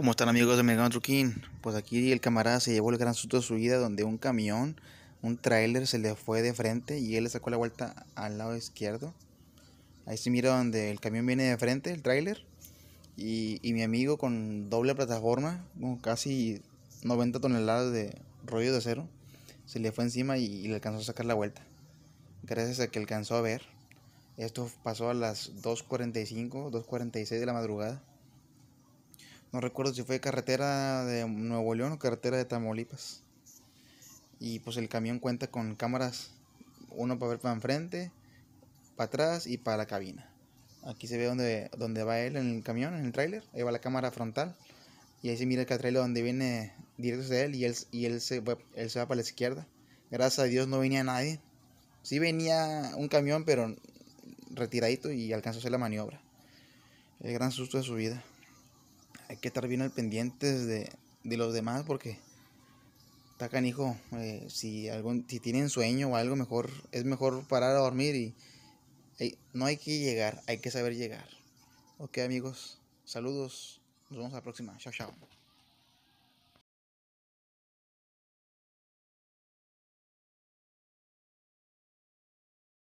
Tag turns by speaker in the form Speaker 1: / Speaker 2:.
Speaker 1: ¿Cómo están amigos de Mercado Truquín? Pues aquí el camarada se llevó el gran susto de su vida donde un camión, un trailer se le fue de frente y él le sacó la vuelta al lado izquierdo. Ahí se mira donde el camión viene de frente, el trailer y, mi amigo con doble plataforma, con casi 90 toneladas de rollo de acero, se le fue encima y le alcanzó a sacar la vuelta. Gracias a que alcanzó a ver. Esto pasó a las 2.45, 2.46 de la madrugada. No recuerdo si fue carretera de Nuevo León o carretera de Tamaulipas. Y pues el camión cuenta con cámaras, uno para ver para enfrente, para atrás y para la cabina. Aquí se ve donde, donde va él en el camión, en el tráiler. Ahí va la cámara frontal. Y ahí se mira el tráiler donde viene directo hacia él y él, y él, se, él se va para la izquierda. Gracias a Dios no venía nadie. Sí venía un camión, pero retiradito y alcanzó a hacer la maniobra. El gran susto de su vida hay que estar bien al pendientes de, de los demás porque está canijo. Eh, si, algún, si tienen sueño o algo, mejor es mejor parar a dormir y no hay que llegar, hay que saber llegar. Ok amigos, saludos, nos vemos a la próxima. Chao, chao.